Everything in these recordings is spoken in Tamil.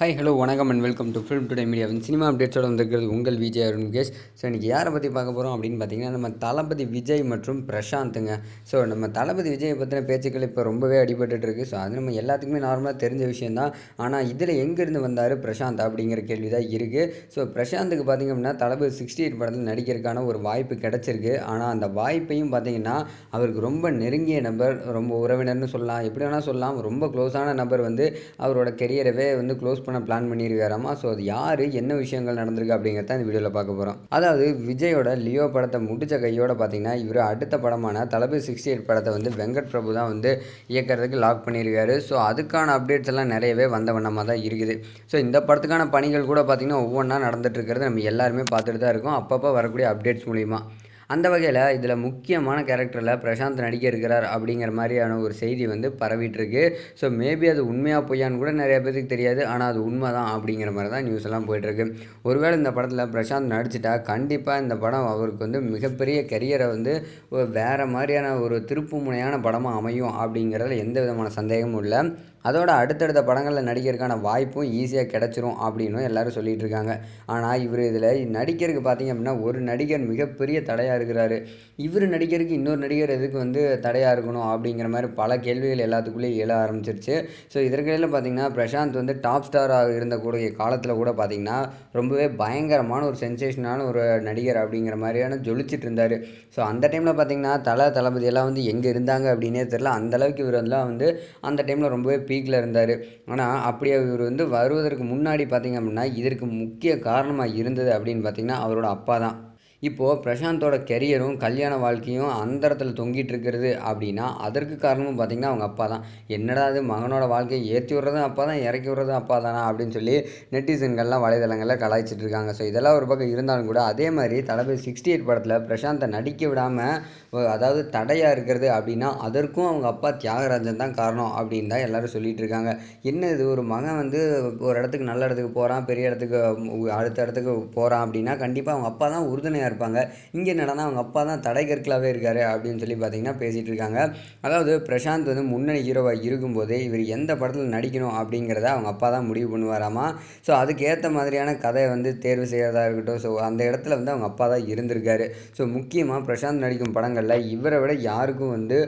ஹாய் ஹலோ வணக்கம் and welcome to film today மீடியாவின் சினிமா அப்டேட்ஸோட வந்திருக்கிறது உங்கள் விஜய் அருண் கேஷ் ஸோ இன்றைக்கி யாரை பற்றி பார்க்க போகிறோம் அப்படின்னு பார்த்தீங்கன்னா நம்ம தளபதி விஜய் மற்றும் பிரசாந்த்ங்க ஸோ நம்ம தளபதி விஜய் பற்றின பேச்சுக்கள் இப்போ ரொம்பவே அடிபட்டு இருக்குது ஸோ அது நம்ம எல்லாத்துக்குமே நார்மலாக தெரிஞ்ச விஷயந்தான் ஆனால் இதில் எங்கேருந்து வந்தார் பிரசாந்த் அப்படிங்கிற கேள்வி தான் இருக்குது ஸோ பிரசாந்துக்கு பார்த்திங்க அப்படின்னா தளபதி சிக்ஸ்டி எயிட் படத்தில் நடிக்கிறதுக்கான ஒரு வாய்ப்பு கிடச்சிருக்கு ஆனால் அந்த வாய்ப்பையும் பார்த்திங்கன்னா அவருக்கு ரொம்ப நெருங்கிய நபர் ரொம்ப உறவினர்னு சொல்லலாம் எப்படி வேணால் சொல்லலாம் ரொம்ப க்ளோஸான நபர் வந்து அவரோட கெரியரவே வந்து க்ளோஸ் பண்ண பிளான் பண்ணியிருக்காராமா ஸோ அது யார் என்ன விஷயங்கள் நடந்திருக்கு அப்படிங்கிறத இந்த வீடியோவில் பார்க்க போகிறோம் அதாவது விஜயோட லியோ படத்தை முடிச்ச கையோட பார்த்தீங்கன்னா இவர் அடுத்த படமான தளபதி சிக்ஸ்டி எயிட் படத்தை வந்து வெங்கட் பிரபு தான் வந்து இயக்கிறதுக்கு லாக் பண்ணியிருக்காரு ஸோ அதுக்கான அப்டேட்ஸ் எல்லாம் நிறையவே வந்த வண்ணமாக தான் இருக்குது ஸோ இந்த படத்துக்கான பணிகள் கூட பார்த்திங்கன்னா ஒவ்வொன்றா இருக்கிறது நம்ம எல்லாருமே பார்த்துட்டு தான் இருக்கோம் அப்பப்போ வரக்கூடிய அப்டேட்ஸ் மூலிமா அந்த வகையில் இதில் முக்கியமான கேரக்டரில் பிரசாந்த் நடிக்க இருக்கிறார் அப்படிங்கிற மாதிரியான ஒரு செய்தி வந்து பரவிட்டுருக்கு ஸோ மேபி அது உண்மையாக பொய்யான்னு கூட நிறைய பேருக்கு தெரியாது ஆனால் அது உண்மை தான் அப்படிங்கிற மாதிரி தான் நியூஸ் எல்லாம் போயிட்டுருக்கு ஒருவேளை இந்த படத்தில் பிரசாந்த் நடிச்சிட்டா கண்டிப்பாக இந்த படம் அவருக்கு வந்து மிகப்பெரிய கரியரை வந்து வேறு மாதிரியான ஒரு திருப்பு முனையான படமாக அமையும் அப்படிங்கிறதுல எந்த விதமான சந்தேகமும் இல்லை அதோட அடுத்தடுத்த படங்களில் நடிக்கிறதுக்கான வாய்ப்பும் ஈஸியாக கிடச்சிரும் அப்படின்னு எல்லோரும் சொல்லிகிட்டு இருக்காங்க ஆனால் இவர் இதில் நடிக்கிறதுக்கு பார்த்திங்க அப்படின்னா ஒரு நடிகர் மிகப்பெரிய தடையாக தடையாக இருக்கிறாரு இவர் நடிகருக்கு இன்னொரு நடிகர் எதுக்கு வந்து தடையாக இருக்கணும் அப்படிங்கிற மாதிரி பல கேள்விகள் எல்லாத்துக்குள்ளேயும் எழ ஆரம்பிச்சிருச்சு ஸோ இதற்கிடையில் பார்த்திங்கன்னா பிரசாந்த் வந்து டாப் ஸ்டாராக இருந்தக்கூடிய காலத்தில் கூட பார்த்திங்கன்னா ரொம்பவே பயங்கரமான ஒரு சென்சேஷனான ஒரு நடிகர் அப்படிங்கிற மாதிரியான ஜொலிச்சிட்டு இருந்தார் ஸோ அந்த டைமில் பார்த்திங்கன்னா தலை தளபதியெல்லாம் வந்து எங்கே இருந்தாங்க அப்படின்னே தெரில அந்தளவுக்கு இவர் எல்லாம் வந்து அந்த டைமில் ரொம்பவே பீக்கில் இருந்தார் ஆனால் அப்படியே இவர் வந்து வருவதற்கு முன்னாடி பார்த்திங்க அப்படின்னா இதற்கு முக்கிய காரணமாக இருந்தது அப்படின்னு பார்த்திங்கன்னா அவரோட அப்பா தான் இப்போது பிரசாந்தோட கெரியரும் கல்யாண வாழ்க்கையும் அந்த இடத்துல தொங்கிட்டு இருக்கிறது அப்படின்னா அதற்கு காரணமும் பார்த்திங்கன்னா அவங்க அப்பா தான் என்னடா அது மகனோட வாழ்க்கையை ஏற்றி விடுறதும் அப்பா தான் இறக்கி விடுறதும் அப்பா தானா அப்படின்னு சொல்லி நெட்டிசன்கள்லாம் வலைதளங்களில் கலாய்ச்சிட்டு இருக்காங்க ஸோ இதெல்லாம் ஒரு பக்கம் இருந்தாலும் கூட அதே மாதிரி தளபதி சிக்ஸ்டி எயிட் படத்தில் பிரசாந்தை நடிக்க விடாமல் அதாவது தடையாக இருக்கிறது அப்படின்னா அதற்கும் அவங்க அப்பா தியாகராஜன் தான் காரணம் அப்படின்னு தான் எல்லோரும் சொல்லிகிட்டு இருக்காங்க என்ன இது ஒரு மகன் வந்து ஒரு இடத்துக்கு நல்ல இடத்துக்கு போகிறான் பெரிய இடத்துக்கு அடுத்த இடத்துக்கு போகிறான் அப்படின்னா கண்டிப்பாக அவங்க அப்பா தான் உறுதுணையாக இருப்பாங்க இங்கே என்னடானா அவங்க அப்பா தான் தடை கற்களாகவே இருக்காரு அப்படின்னு சொல்லி பார்த்தீங்கன்னா பேசிகிட்டு இருக்காங்க அதாவது பிரசாந்த் வந்து முன்னணி ஹீரோவாக இருக்கும்போதே இவர் எந்த படத்தில் நடிக்கணும் அப்படிங்கிறத அவங்க அப்பா தான் முடிவு பண்ணுவாராமா ஸோ அதுக்கேற்ற மாதிரியான கதையை வந்து தேர்வு செய்கிறதா இருக்கட்டும் ஸோ அந்த இடத்துல வந்து அவங்க அப்பா தான் இருந்திருக்காரு ஸோ முக்கியமாக பிரசாந்த் நடிக்கும் படங்களில் இவரை விட யாருக்கும் வந்து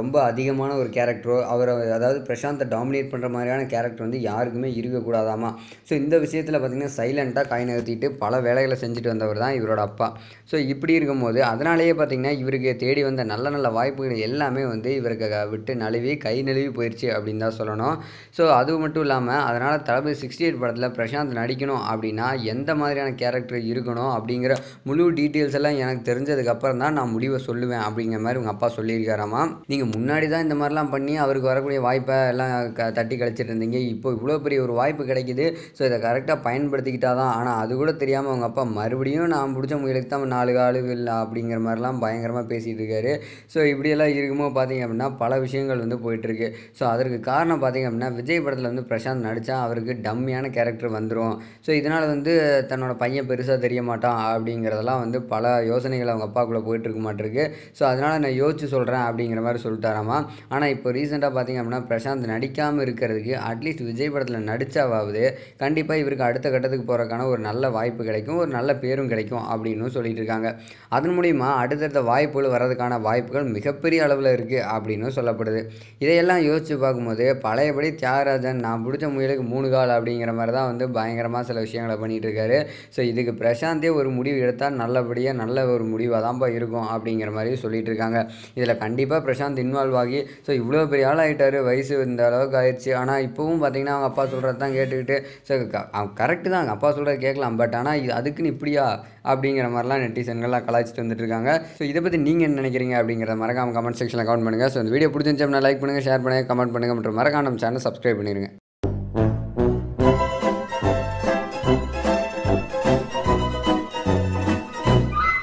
ரொம்ப அதிகமான ஒரு கேரக்டரோ அவரை அதாவது பிரசாந்தை டாமினேட் பண்ணுற மாதிரியான கேரக்டர் வந்து யாருக்குமே இருக்கக்கூடாதாமா ஸோ இந்த விஷயத்தில் பார்த்திங்கன்னா சைலண்ட்டாக காய் நகர்த்திட்டு பல வேலைகளை செஞ்சுட்டு வந்தவர் தான் இவரோட அப்பா ஸோ இப்படி இருக்கும்போது அதனாலேயே பார்த்திங்கன்னா இவருக்கு தேடி வந்த நல்ல நல்ல வாய்ப்புகள் எல்லாமே வந்து இவருக்கு விட்டு நழுவி கை நழுவி போயிடுச்சு அப்படின்னு தான் சொல்லணும் ஸோ அது மட்டும் இல்லாமல் அதனால் தளபதி சிக்ஸ்டி எயிட் படத்தில் பிரசாந்த் நடிக்கணும் அப்படின்னா எந்த மாதிரியான கேரக்டர் இருக்கணும் அப்படிங்கிற முழு டீட்டெயில்ஸ் எல்லாம் எனக்கு தெரிஞ்சதுக்கப்புறம் தான் நான் முடிவை சொல்லுவேன் அப்படிங்கிற மாதிரி உங்கள் அப்பா சொல்லியிருக்காராமா நீங்கள் முன்னாடி தான் இந்த மாதிரிலாம் பண்ணி அவருக்கு வரக்கூடிய வாய்ப்பை எல்லாம் க தட்டி கழிச்சிட்டு இருந்தீங்க இப்போ இவ்வளோ பெரிய ஒரு வாய்ப்பு கிடைக்கிது ஸோ இதை கரெக்டாக பயன்படுத்திக்கிட்டா தான் ஆனால் அது கூட தெரியாமல் உங்கள் அப்பா மறுபடியும் நான் பிடிச்ச அவங்களுக்கு தான் நாலு ஆளு இல்லை அப்படிங்கிற மாதிரிலாம் பயங்கரமாக பேசிகிட்டு இருக்காரு ஸோ இப்படியெல்லாம் இருக்குமோ பார்த்திங்க அப்படின்னா பல விஷயங்கள் வந்து போயிட்டுருக்கு ஸோ அதற்கு காரணம் பார்த்திங்க அப்படின்னா விஜய் படத்தில் வந்து பிரசாந்த் நடித்தா அவருக்கு டம்மியான கேரக்டர் வந்துடும் ஸோ இதனால் வந்து தன்னோட பையன் பெருசாக தெரிய மாட்டான் அப்படிங்கிறதெல்லாம் வந்து பல யோசனைகள் அவங்க அப்பாக்குள்ளே போயிட்டுருக்க மாட்டிருக்கு ஸோ அதனால் நான் யோசிச்சு சொல்கிறேன் அப்படிங்கிற மாதிரி சொல்லிட்டாராமா ஆனால் இப்போ ரீசெண்டாக பார்த்திங்க அப்படின்னா பிரசாந்த் நடிக்காமல் இருக்கிறதுக்கு அட்லீஸ்ட் விஜய் படத்தில் நடித்தாவது கண்டிப்பாக இவருக்கு அடுத்த கட்டத்துக்கு போகிறக்கான ஒரு நல்ல வாய்ப்பு கிடைக்கும் ஒரு நல்ல பேரும் கிடைக்கும் அப்படின்னு அப்படின்னு சொல்லிட்டு இருக்காங்க அதன் மூலிமா அடுத்தடுத்த வாய்ப்புகள் வர்றதுக்கான வாய்ப்புகள் மிகப்பெரிய அளவில் இருக்குது அப்படின்னு சொல்லப்படுது இதையெல்லாம் யோசித்து பார்க்கும்போது பழையபடி தியாகராஜன் நான் பிடிச்ச முயலுக்கு மூணு கால் அப்படிங்கிற மாதிரி தான் வந்து பயங்கரமாக சில விஷயங்களை பண்ணிகிட்டு இருக்காரு ஸோ இதுக்கு பிரசாந்தே ஒரு முடிவு எடுத்தால் நல்லபடியாக நல்ல ஒரு முடிவாக தான்ப்பா இருக்கும் அப்படிங்கிற மாதிரி சொல்லிட்டு இருக்காங்க இதில் கண்டிப்பாக பிரசாந்த் இன்வால்வ் ஆகி ஸோ இவ்வளோ பெரிய ஆள் ஆகிட்டார் வயசு இந்த அளவுக்கு ஆயிடுச்சு ஆனால் இப்போவும் பார்த்திங்கன்னா அவங்க அப்பா சொல்கிறது தான் கேட்டுக்கிட்டு ஸோ கரெக்டு தான் அவங்க அப்பா சொல்கிறத கேட்கலாம் பட் ஆனால் அதுக்குன்னு இப்படியா அப்படிங்கிற அப்படிங்கிற மாதிரிலாம் நெட்டிசன்கள்லாம் கலாய்ச்சிட்டு வந்துட்டு இருக்காங்க ஸோ இதை பற்றி நீங்கள் என்ன நினைக்கிறீங்க அப்படிங்கிற மறக்காம கமெண்ட் செக்ஷனில் கமெண்ட் பண்ணுங்கள் ஸோ இந்த வீடியோ பிடிச்சிருந்துச்சு அப்படின்னா லைக் பண்ணுங்கள் ஷேர் பண்ணுங்கள் கமெண்ட் பண்ணுங்கள் மற்றும் மறக்காம நம்ம சேனல் சப்ஸ்கிரைப் பண்ணிடுங்க